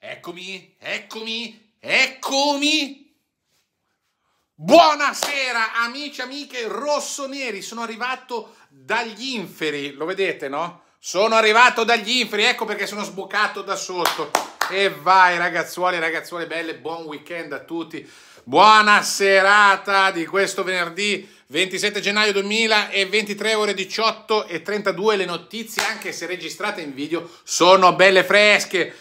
Eccomi, eccomi, eccomi! Buonasera amici, amiche rossoneri, sono arrivato dagli inferi, lo vedete no? Sono arrivato dagli inferi, ecco perché sono sboccato da sotto. E vai ragazzuoli, ragazzuole belle, buon weekend a tutti. Buona serata di questo venerdì 27 gennaio 2023 ore 18 e 32 le notizie anche se registrate in video sono belle fresche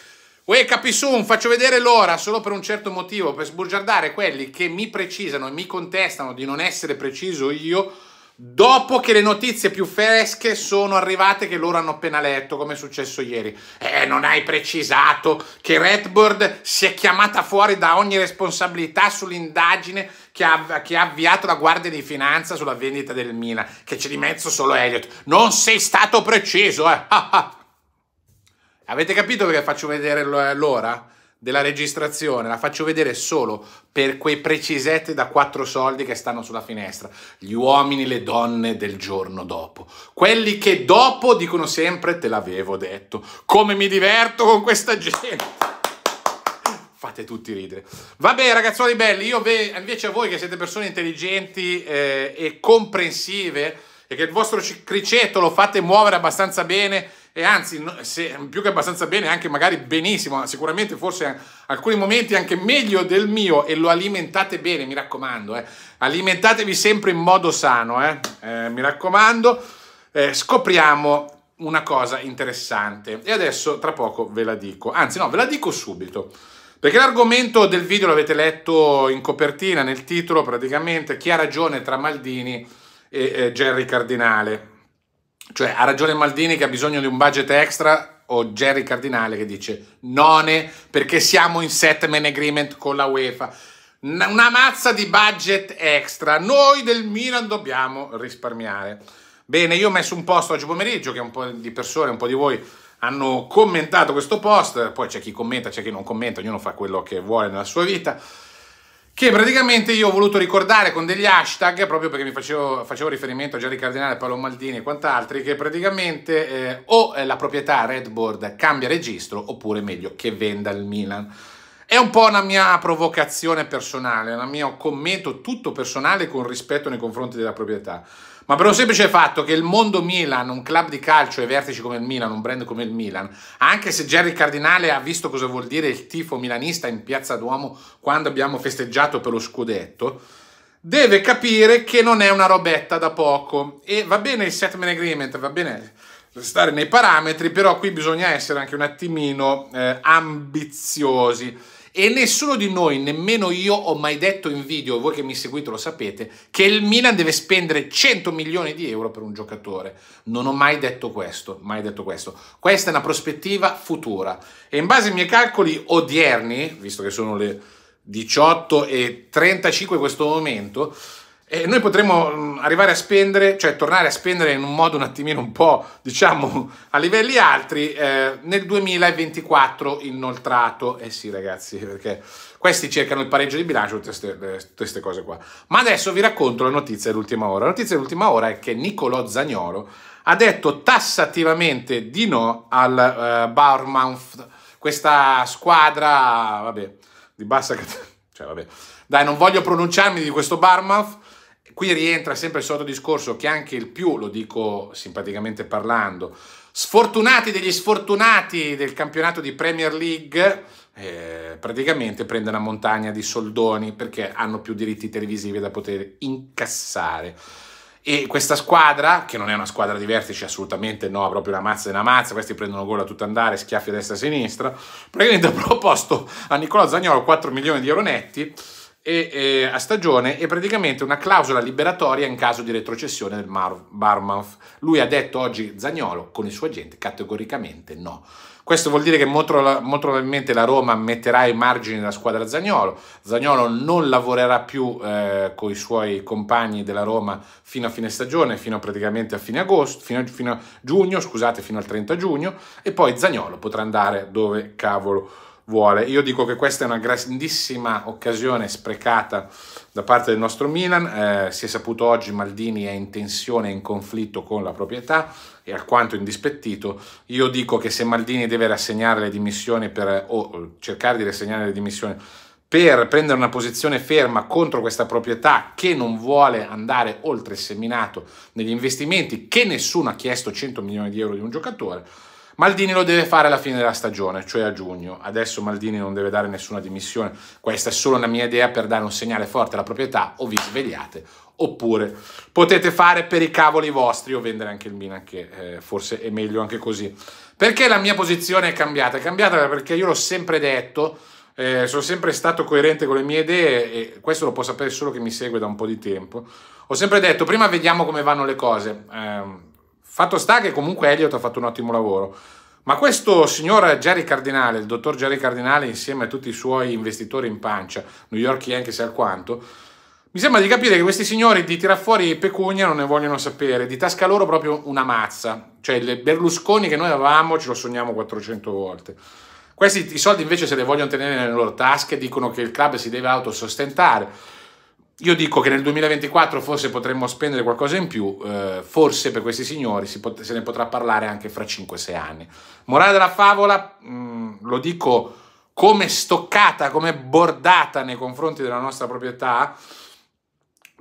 Uè Capisun, faccio vedere l'ora solo per un certo motivo, per sbugiardare quelli che mi precisano e mi contestano di non essere preciso io dopo che le notizie più fresche sono arrivate che loro hanno appena letto, come è successo ieri. Eh, non hai precisato che Redbird si è chiamata fuori da ogni responsabilità sull'indagine che ha, che ha avviato la Guardia di Finanza sulla vendita del Mina, che c'è di mezzo solo Elliot. Non sei stato preciso, eh. Avete capito perché faccio vedere l'ora della registrazione? La faccio vedere solo per quei precisetti da quattro soldi che stanno sulla finestra. Gli uomini e le donne del giorno dopo. Quelli che dopo dicono sempre te l'avevo detto. Come mi diverto con questa gente! fate tutti ridere. Vabbè, ragazzuoli belli, io invece a voi che siete persone intelligenti eh, e comprensive e che il vostro cricetto lo fate muovere abbastanza bene e anzi se, più che abbastanza bene, anche magari benissimo, sicuramente forse alcuni momenti anche meglio del mio e lo alimentate bene, mi raccomando, eh. alimentatevi sempre in modo sano, eh. Eh, mi raccomando, eh, scopriamo una cosa interessante e adesso tra poco ve la dico, anzi no, ve la dico subito. Perché l'argomento del video l'avete letto in copertina, nel titolo praticamente, chi ha ragione tra Maldini e eh, Gerry Cardinale. Cioè ha ragione Maldini che ha bisogno di un budget extra o Jerry Cardinale che dice none perché siamo in settlement agreement con la UEFA. Una mazza di budget extra. Noi del Milan dobbiamo risparmiare. Bene, io ho messo un post oggi pomeriggio che un po' di persone, un po' di voi hanno commentato questo post, poi c'è chi commenta, c'è chi non commenta, ognuno fa quello che vuole nella sua vita che praticamente io ho voluto ricordare con degli hashtag, proprio perché mi facevo, facevo riferimento a Gianni Cardinale, Paolo Maldini e quant'altri, che praticamente eh, o la proprietà Redboard cambia registro, oppure meglio, che venda il Milan. È un po' una mia provocazione personale, un mio commento tutto personale con rispetto nei confronti della proprietà ma per un semplice fatto che il mondo Milan, un club di calcio e vertici come il Milan, un brand come il Milan, anche se Jerry Cardinale ha visto cosa vuol dire il tifo milanista in Piazza Duomo quando abbiamo festeggiato per lo scudetto, deve capire che non è una robetta da poco. E va bene il settlement agreement, va bene stare nei parametri, però qui bisogna essere anche un attimino eh, ambiziosi. E nessuno di noi, nemmeno io, ho mai detto in video, voi che mi seguite lo sapete, che il Milan deve spendere 100 milioni di euro per un giocatore. Non ho mai detto questo, mai detto questo. Questa è una prospettiva futura. E in base ai miei calcoli odierni, visto che sono le 18 e 35 in questo momento, e noi potremmo mm, arrivare a spendere, cioè tornare a spendere in un modo un attimino un po', diciamo, a livelli altri eh, nel 2024 inoltrato. Eh sì ragazzi, perché questi cercano il pareggio di bilancio, tutte queste eh, cose qua. Ma adesso vi racconto la notizia dell'ultima ora. La notizia dell'ultima ora è che Niccolò Zagnolo ha detto tassativamente di no al eh, Bournemouth, questa squadra, vabbè, di bassa categoria. Cioè, vabbè. Dai, non voglio pronunciarmi di questo Barmouth, Qui rientra sempre il solito discorso che anche il più, lo dico simpaticamente parlando, sfortunati degli sfortunati del campionato di Premier League eh, praticamente prende una montagna di soldoni perché hanno più diritti televisivi da poter incassare. E questa squadra, che non è una squadra di vertici assolutamente, no, proprio una mazza e una mazza, questi prendono gol a tutto andare, schiaffi a destra e a sinistra, praticamente ha proposto a Nicola Zagnolo 4 milioni di euro netti, e, e, a stagione e praticamente una clausola liberatoria in caso di retrocessione del Barmouth. Lui ha detto oggi Zagnolo con il suo agente categoricamente no. Questo vuol dire che molto, molto probabilmente la Roma metterà i margini della squadra Zagnolo. Zagnolo non lavorerà più eh, con i suoi compagni della Roma fino a fine stagione, fino a praticamente a fine agosto, fino fino a giugno, scusate, fino al 30 giugno e poi Zagnolo potrà andare dove cavolo vuole. Io dico che questa è una grandissima occasione sprecata da parte del nostro Milan, eh, si è saputo oggi Maldini è in tensione, in conflitto con la proprietà e alquanto indispettito. Io dico che se Maldini deve rassegnare le dimissioni per, o cercare di rassegnare le dimissioni per prendere una posizione ferma contro questa proprietà che non vuole andare oltre il seminato negli investimenti, che nessuno ha chiesto 100 milioni di euro di un giocatore, Maldini lo deve fare alla fine della stagione, cioè a giugno. Adesso Maldini non deve dare nessuna dimissione, questa è solo una mia idea per dare un segnale forte alla proprietà, o vi svegliate, oppure potete fare per i cavoli vostri o vendere anche il Milan, che eh, forse è meglio anche così. Perché la mia posizione è cambiata? È cambiata perché io l'ho sempre detto, eh, sono sempre stato coerente con le mie idee e questo lo può sapere solo chi mi segue da un po' di tempo. Ho sempre detto, prima vediamo come vanno le cose. Eh, Fatto sta che comunque Elliot ha fatto un ottimo lavoro. Ma questo signor Jerry Cardinale, il dottor Jerry Cardinale, insieme a tutti i suoi investitori in pancia, New York Yankees alquanto, mi sembra di capire che questi signori di tirar fuori pecunia non ne vogliono sapere, di tasca loro proprio una mazza. Cioè, il Berlusconi che noi avevamo ce lo sogniamo 400 volte. Questi i soldi invece se li vogliono tenere nelle loro tasche, dicono che il club si deve autosostentare io dico che nel 2024 forse potremmo spendere qualcosa in più, eh, forse per questi signori pot- se ne potrà parlare anche fra 5-6 anni. Morale della favola, mh, mm, lo dico come stoccata, come bordata nei confronti della nostra proprietà,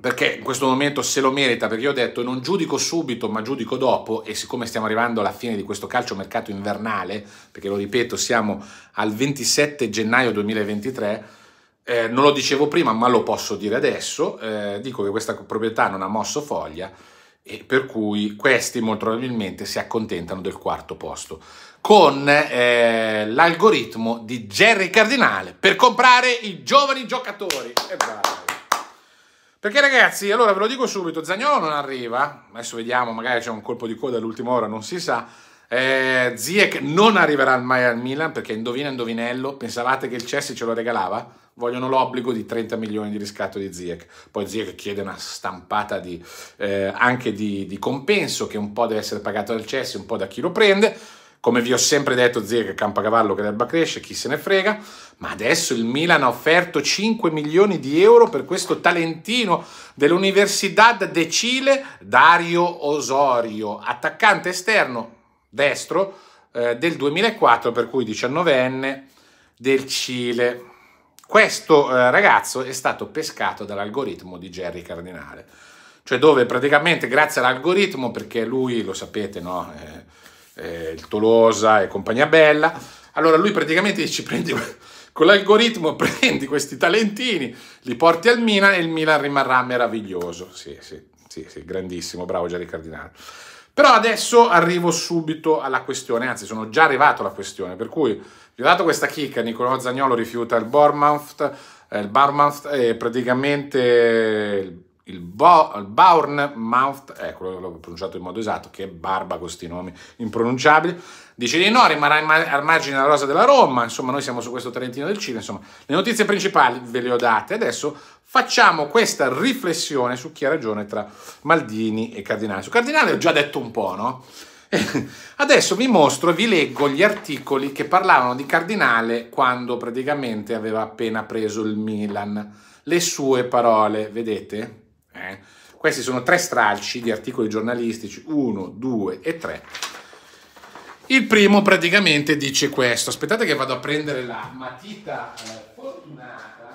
perché in questo momento se lo merita, perché io ho detto non giudico subito ma giudico dopo e siccome stiamo arrivando alla fine di questo calciomercato invernale, perché lo ripeto siamo al 27 gennaio 2023, eh, non lo dicevo prima, ma lo posso dire adesso. Eh, dico che questa proprietà non ha mosso foglia e per cui questi molto probabilmente si accontentano del quarto posto con eh, l'algoritmo di Jerry Cardinale per comprare i giovani giocatori. Perché ragazzi, allora ve lo dico subito, Zagnolo non arriva, adesso vediamo, magari c'è un colpo di coda all'ultima ora, non si sa, eh, Ziek non arriverà mai al Milan perché indovina indovinello, pensavate che il Chelsea ce lo regalava? Vogliono l'obbligo di 30 milioni di riscatto di Ziek. Poi Ziek chiede una stampata di, eh, anche di, di, compenso che un po' deve essere pagato dal Chelsea, un po' da chi lo prende. Come vi ho sempre detto, Ziek è campacavallo che l'erba cresce, chi se ne frega. Ma adesso il Milan ha offerto 5 milioni di euro per questo talentino dell'Università de Cile, Dario Osorio, attaccante esterno destro eh, del 2004, per cui 19enne del Cile. Questo eh, ragazzo è stato pescato dall'algoritmo di Jerry Cardinale, cioè dove praticamente grazie all'algoritmo, perché lui, lo sapete, no? è il Tolosa e compagnia bella, allora lui praticamente ci prende con l'algoritmo prendi questi talentini, li porti al Milan e il Milan rimarrà meraviglioso. Sì, sì, sì, sì grandissimo, bravo Jerry Cardinale. Però adesso arrivo subito alla questione, anzi sono già arrivato alla questione, per cui vi ho dato questa chicca, Nicolò Zagnolo rifiuta il Bournemouth, eh, il Bournemouth e praticamente il, Bo, il Bournemouth, ecco l'ho pronunciato in modo esatto, che barba con questi nomi impronunciabili, dice di no, rimarrà al margine della rosa della Roma, insomma noi siamo su questo Trentino del Cile, insomma le notizie principali ve le ho date, adesso facciamo questa riflessione su chi ha ragione tra Maldini e Cardinale. Su Cardinale ho già detto un po', no? Eh, adesso vi mostro, vi leggo gli articoli che parlavano di Cardinale quando praticamente aveva appena preso il Milan. Le sue parole, vedete? Eh? Questi sono tre stralci di articoli giornalistici, uno, due e tre. Il primo praticamente dice questo, aspettate che vado a prendere la matita eh, fortunata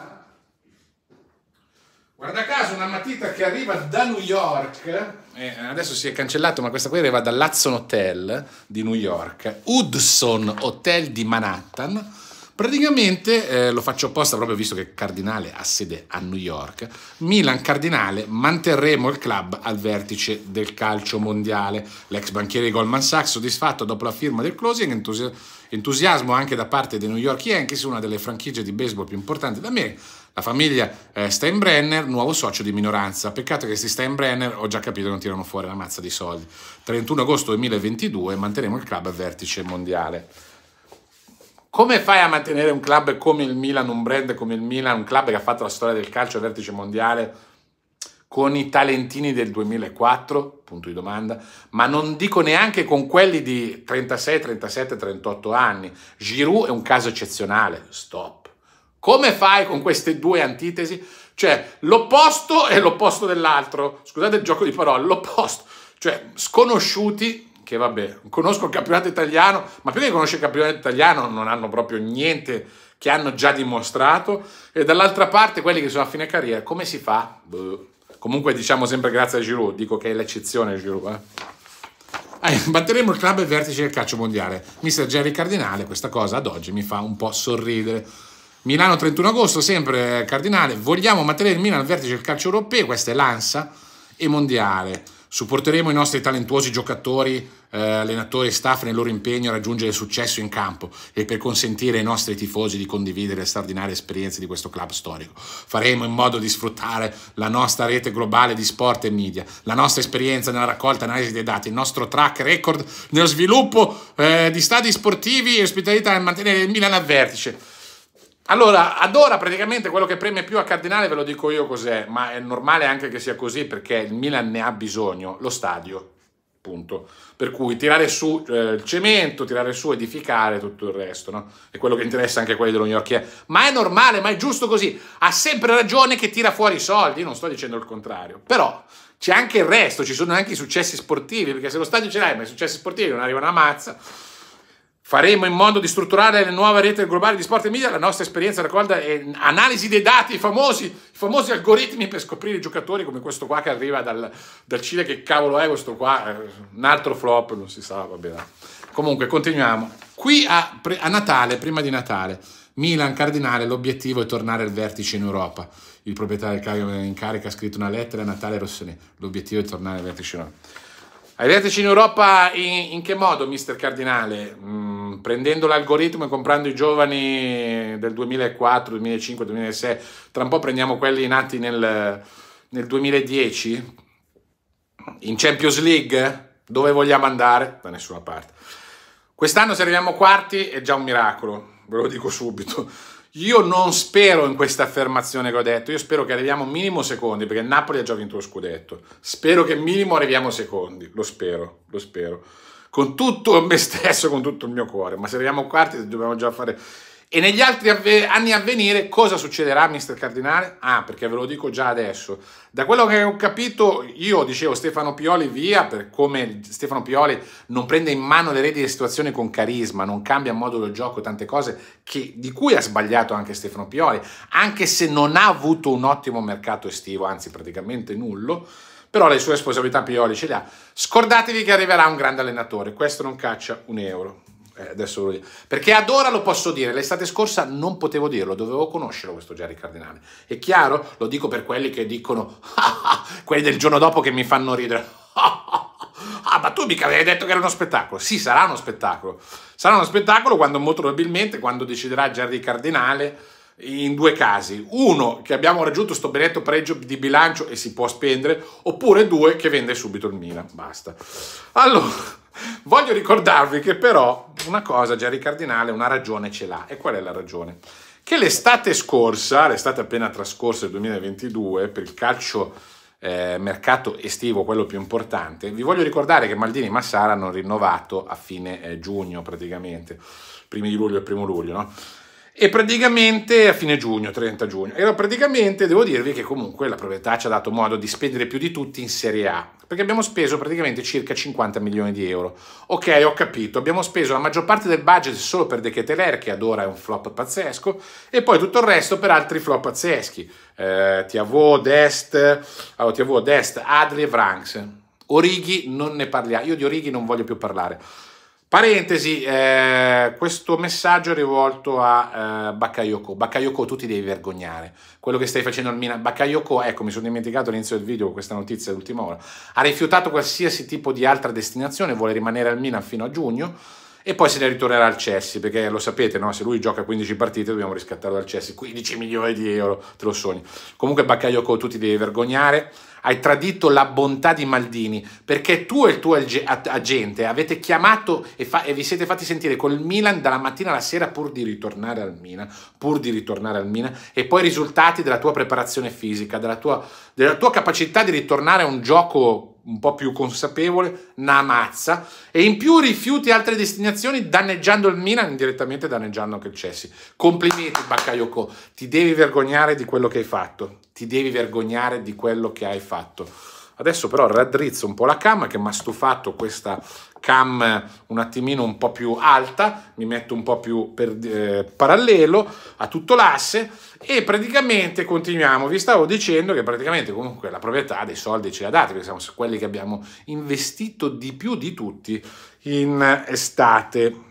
Guarda caso, una matita che arriva da New York, eh, adesso si è cancellato, ma questa qui arriva dall'Hudson Hotel di New York, Hudson Hotel di Manhattan, Praticamente, eh, lo faccio apposta proprio visto che Cardinale ha sede a New York, Milan Cardinale manterremo il club al vertice del calcio mondiale. L'ex banchiere di Goldman Sachs, soddisfatto dopo la firma del closing, entusi entusiasmo anche da parte dei New York Yankees, una delle franchigie di baseball più importanti da me La famiglia eh, Steinbrenner, nuovo socio di minoranza. Peccato che questi Steinbrenner, ho già capito, non tirano fuori la mazza di soldi. 31 agosto 2022 manteremo il club al vertice mondiale. Come fai a mantenere un club come il Milan, un brand come il Milan, un club che ha fatto la storia del calcio al vertice mondiale con i talentini del 2004? Punto di domanda. Ma non dico neanche con quelli di 36, 37, 38 anni. Giroud è un caso eccezionale. Stop. Come fai con queste due antitesi? Cioè, l'opposto è l'opposto dell'altro. Scusate il gioco di parole, l'opposto. Cioè, sconosciuti che vabbè, conosco il campionato italiano, ma più che conosce il campionato italiano non hanno proprio niente che hanno già dimostrato, e dall'altra parte quelli che sono a fine carriera, come si fa? Boh. Comunque diciamo sempre grazie a Giroud, dico che è l'eccezione Giroud. Eh. Eh, batteremo il club e vertice del calcio mondiale. Mister Jerry Cardinale, questa cosa ad oggi mi fa un po' sorridere. Milano 31 agosto, sempre Cardinale, vogliamo mantenere il Milano al vertice del calcio europeo, questa è l'ANSA, e mondiale. Supporteremo i nostri talentuosi giocatori eh, allenatori e staff nel loro impegno a raggiungere successo in campo e per consentire ai nostri tifosi di condividere le straordinarie esperienze di questo club storico. Faremo in modo di sfruttare la nostra rete globale di sport e media, la nostra esperienza nella raccolta e analisi dei dati, il nostro track record nello sviluppo eh, di stadi sportivi e ospitalità e mantenere il Milan a vertice. Allora, ad ora praticamente quello che preme più a Cardinale ve lo dico io cos'è, ma è normale anche che sia così perché il Milan ne ha bisogno, lo stadio Punto. Per cui tirare su eh, il cemento, tirare su, edificare tutto il resto, no? È quello che interessa anche a quelli dello New York. Ma è normale, ma è giusto così. Ha sempre ragione che tira fuori i soldi, Io non sto dicendo il contrario. Però c'è anche il resto, ci sono anche i successi sportivi, perché se lo stadio ce l'hai, ma i successi sportivi non arrivano a mazza Faremo in modo di strutturare le nuove rete globali di sport e media la nostra esperienza raccolta e analisi dei dati, i famosi, i famosi algoritmi per scoprire i giocatori come questo qua che arriva dal, dal, Cile, che cavolo è questo qua, eh, un altro flop, non si sa, vabbè. Comunque continuiamo. Qui a, a Natale, prima di Natale, Milan Cardinale, l'obiettivo è tornare al vertice in Europa. Il proprietario del Cagliari in carica ha scritto una lettera a Natale Rossonè, l'obiettivo è tornare al vertice in Europa. Arrivateci in Europa in, in, che modo, mister Cardinale? Mm, prendendo l'algoritmo e comprando i giovani del 2004, 2005, 2006, tra un po' prendiamo quelli nati nel, nel 2010? In Champions League? Dove vogliamo andare? Da nessuna parte. Quest'anno se arriviamo quarti è già un miracolo, ve lo dico subito. Io non spero in questa affermazione che ho detto, io spero che arriviamo minimo secondi, perché il Napoli ha già vinto lo scudetto. Spero che minimo arriviamo secondi, lo spero, lo spero. Con tutto me stesso, con tutto il mio cuore, ma se arriviamo quarti dobbiamo già fare e negli altri avve- anni a venire cosa succederà, mister Cardinale? Ah, perché ve lo dico già adesso. Da quello che ho capito, io dicevo Stefano Pioli via, per come Stefano Pioli non prende in mano le reti delle situazioni con carisma, non cambia modo del gioco, tante cose che, di cui ha sbagliato anche Stefano Pioli, anche se non ha avuto un ottimo mercato estivo, anzi praticamente nullo però le sue responsabilità Pioli ce le ha. Scordatevi che arriverà un grande allenatore, questo non caccia un euro. Eh, adesso Perché ad ora lo posso dire, l'estate scorsa non potevo dirlo, dovevo conoscerlo questo Jerry Cardinale. È chiaro? Lo dico per quelli che dicono, quelli del giorno dopo che mi fanno ridere. ah, ma tu mica avevi detto che era uno spettacolo. Sì, sarà uno spettacolo. Sarà uno spettacolo quando molto probabilmente, quando deciderà Jerry Cardinale, in due casi. Uno, che abbiamo raggiunto sto benetto pregio di bilancio e si può spendere, oppure due, che vende subito il Milan. Basta. Allora, voglio ricordarvi che però una cosa Gerry Cardinale, una ragione ce l'ha. E qual è la ragione? Che l'estate scorsa, l'estate appena trascorsa del 2022, per il calcio eh, mercato estivo, quello più importante, vi voglio ricordare che Maldini e Massara hanno rinnovato a fine eh, giugno praticamente, primi di luglio e primo luglio, no? e praticamente a fine giugno, 30 giugno. Era praticamente, devo dirvi che comunque la proprietà ci ha dato modo di spendere più di tutti in Serie A, perché abbiamo speso praticamente circa 50 milioni di euro. Ok, ho capito, abbiamo speso la maggior parte del budget solo per De Keteler, che ad ora è un flop pazzesco, e poi tutto il resto per altri flop pazzeschi. Eh, Tiavo, Dest, allora, oh, Tiavo, Dest, Adli e Vranks. Orighi non ne parliamo, io di Orighi non voglio più parlare. Parentesi, eh, questo messaggio è rivolto a eh, Bakayoko. Bakayoko, tu ti devi vergognare. Quello che stai facendo al Milan. Bakayoko, ecco, mi sono dimenticato all'inizio del video questa notizia d'ultima ora. Ha rifiutato qualsiasi tipo di altra destinazione, vuole rimanere al Milan fino a giugno e poi se ne ritornerà al Cessi, perché lo sapete, no? se lui gioca 15 partite dobbiamo riscattarlo dal Cessi, 15 milioni di euro, te lo sogni. Comunque Baccaiocco tu ti devi vergognare, hai tradito la bontà di Maldini, perché tu e il tuo agente avete chiamato e, e, vi siete fatti sentire col Milan dalla mattina alla sera pur di ritornare al Milan, pur di ritornare al Milan, e poi i risultati della tua preparazione fisica, della tua, della tua capacità di ritornare a un gioco un po' più consapevole, una mazza, e in più rifiuti altre destinazioni danneggiando il Milan, indirettamente danneggiando anche il Chelsea. Complimenti Bakayoko, ti devi vergognare di quello che hai fatto, ti devi vergognare di quello che hai fatto. Adesso però raddrizzo un po' la cam che mi ha stufato questa cam un attimino un po' più alta, mi metto un po' più per, eh, parallelo a tutto l'asse e praticamente continuiamo. Vi stavo dicendo che praticamente comunque la proprietà dei soldi ce l'ha data, perché siamo quelli che abbiamo investito di più di tutti in estate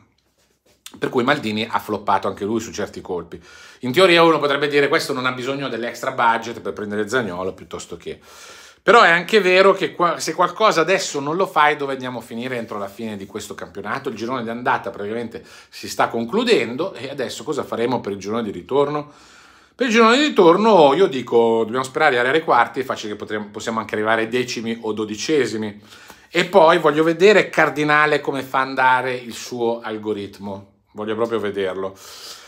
per cui Maldini ha floppato anche lui su certi colpi. In teoria uno potrebbe dire questo non ha bisogno dell'extra budget per prendere Zagnolo piuttosto che... Però è anche vero che qua, se qualcosa adesso non lo fai, dove andiamo a finire entro la fine di questo campionato? Il girone di andata praticamente si sta concludendo e adesso cosa faremo per il girone di ritorno? Per il girone di ritorno io dico dobbiamo sperare di arrivare ai quarti, è facile che potremo, possiamo anche arrivare ai decimi o dodicesimi. E poi voglio vedere Cardinale come fa andare il suo algoritmo, voglio proprio vederlo.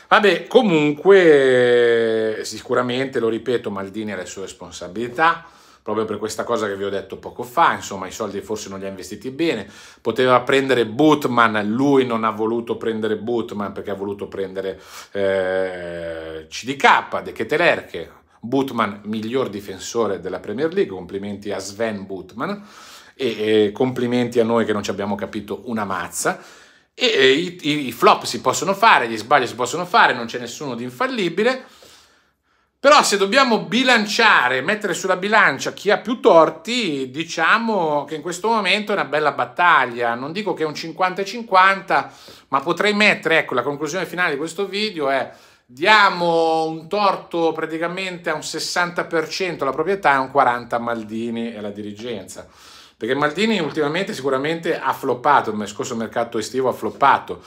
Vabbè, comunque sicuramente, lo ripeto, Maldini ha le sue responsabilità proprio per questa cosa che vi ho detto poco fa, insomma i soldi forse non li ha investiti bene, poteva prendere Bootman, lui non ha voluto prendere Bootman perché ha voluto prendere eh, CDK, De Ketelerche, Bootman miglior difensore della Premier League, complimenti a Sven Bootman e, e complimenti a noi che non ci abbiamo capito una mazza. E, e i, i flop si possono fare, gli sbagli si possono fare, non c'è nessuno di infallibile però se dobbiamo bilanciare, mettere sulla bilancia chi ha più torti, diciamo che in questo momento è una bella battaglia. Non dico che è un 50-50, ma potrei mettere, ecco, la conclusione finale di questo video è diamo un torto praticamente a un 60% alla proprietà e un 40% a Maldini e alla dirigenza. Perché Maldini ultimamente sicuramente ha floppato, il scorso mercato estivo ha floppato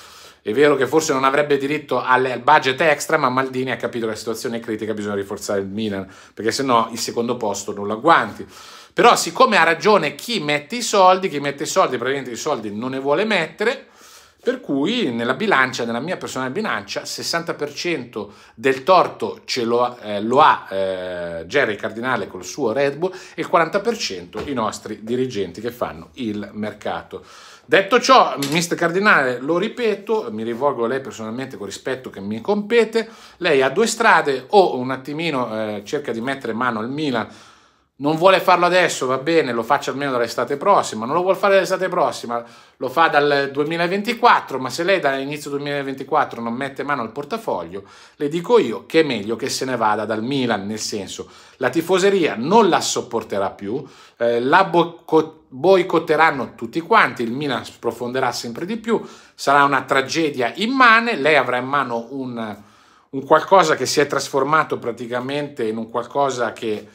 è vero che forse non avrebbe diritto al budget extra, ma Maldini ha capito che la situazione è critica, bisogna rinforzare il Milan, perché se no il secondo posto non lo agguanti. Però siccome ha ragione chi mette i soldi, chi mette i soldi praticamente i soldi non ne vuole mettere, per cui nella bilancia, nella mia personale bilancia, 60% del torto lo, eh, lo, ha eh, Jerry Cardinale col suo Red Bull e il 40% i nostri dirigenti che fanno il mercato. Detto ciò, mister Cardinale, lo ripeto, mi rivolgo a lei personalmente con rispetto che mi compete, lei ha due strade, o un attimino eh, cerca di mettere mano al Milan non vuole farlo adesso, va bene, lo faccia almeno dall'estate prossima, non lo vuole fare dall'estate prossima, lo fa dal 2024, ma se lei dall'inizio 2024 non mette mano al portafoglio, le dico io che è meglio che se ne vada dal Milan, nel senso la tifoseria non la sopporterà più, eh, la boicotteranno tutti quanti, il Milan sprofonderà sempre di più, sarà una tragedia immane, lei avrà in mano un, un qualcosa che si è trasformato praticamente in un qualcosa che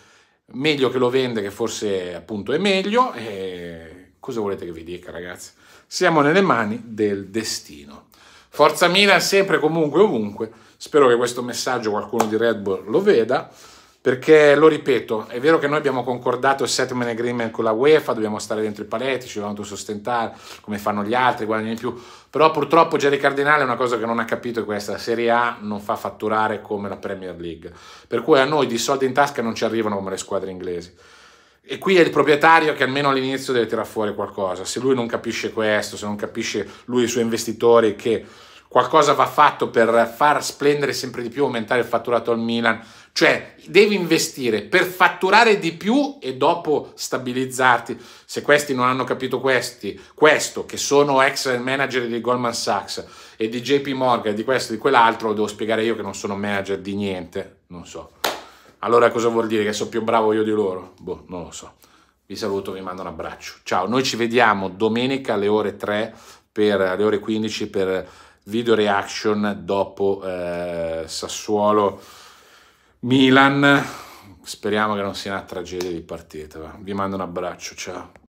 meglio che lo vende che forse appunto è meglio e cosa volete che vi dica ragazzi siamo nelle mani del destino forza Milan sempre comunque ovunque spero che questo messaggio qualcuno di Red Bull lo veda perché lo ripeto, è vero che noi abbiamo concordato il settlement agreement con la UEFA, dobbiamo stare dentro i paletti, ci dobbiamo sostentare come fanno gli altri, guadagnano di più, però purtroppo Jerry Cardinale è una cosa che non ha capito è questa, la Serie A non fa fatturare come la Premier League, per cui a noi di soldi in tasca non ci arrivano come le squadre inglesi. E qui è il proprietario che almeno all'inizio deve tirare fuori qualcosa, se lui non capisce questo, se non capisce lui e i suoi investitori che qualcosa va fatto per far splendere sempre di più, aumentare il fatturato al Milan, cioè devi investire per fatturare di più e dopo stabilizzarti. Se questi non hanno capito questi, questo, che sono ex manager di Goldman Sachs e di JP Morgan, di questo e di quell'altro, lo devo spiegare io che non sono manager di niente, non so. Allora cosa vuol dire? Che sono più bravo io di loro? Boh, non lo so. Vi saluto, vi mando un abbraccio. Ciao, noi ci vediamo domenica alle ore 3 per le ore 15 per video reaction dopo eh, Sassuolo. Milan, speriamo che non sia una tragedia di partita. Vi mando un abbraccio, ciao.